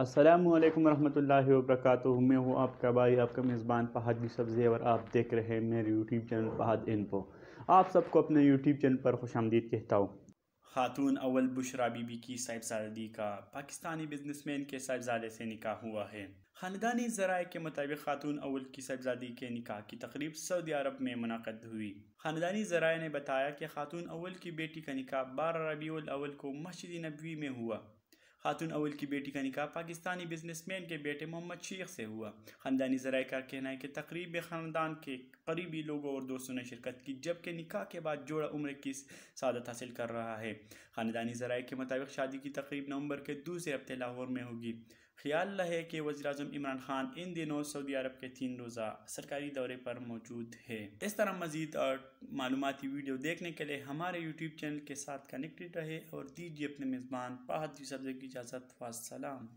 अस्सलाम वालेकुम रहमतुल्लाहि व बरकातुहू मैं हूँ आपका भाई आपका मेज़बान फहद सब्ज़ी और आप देख रहे हैं मेरे यूट्यूब चैनल फहद इन्फो आप सबको अपने यूट्यूब चैनल पर खुश आमदीद कहता हूँ खातून अवल बुशरा बीबी की साहिबजादी का पाकिस्तानी बिजनेसमैन के साहिबजादे से निकाह हुआ है ख़ानदानी ज़राए के मुताबिक खातून अवल की साहिबजादी के निकाह की तकरीब सऊदी अरब में मनद हुई ख़ानदानी ज़राए ने बताया कि खातून अवल की बेटी का निकाह बारह रबी अवल को मस्जिद नबी में हुआ खातून अवल की बेटी का निकाह पाकिस्तानी बिजनेसमैन के बेटे मोहम्मद शेख से हुआ ख़ानदानी जराये का कहना है कि तकरीब में ख़ानदान के करीबी लोगों और दोस्तों ने शिरकत की जबकि निकाह के बाद जोड़ा उम्र की सादत हासिल कर रहा है ख़ानदानी जराये के मुताबिक शादी की तकरीब नवंबर के दूसरे हफ्ते लाहौर में होगी ख्याल है कि वजी अजम इमरान खान इन दिनों सऊदी अरब के तीन रोज़ा सरकारी दौरे पर मौजूद है इस तरह मजीद और मालूमती वीडियो देखने के लिए हमारे यूट्यूब चैनल के साथ कनेक्टेड रहे और दीजिए अपने मेज़बान पाहत सब्जेक्ट की इजाज़त वाल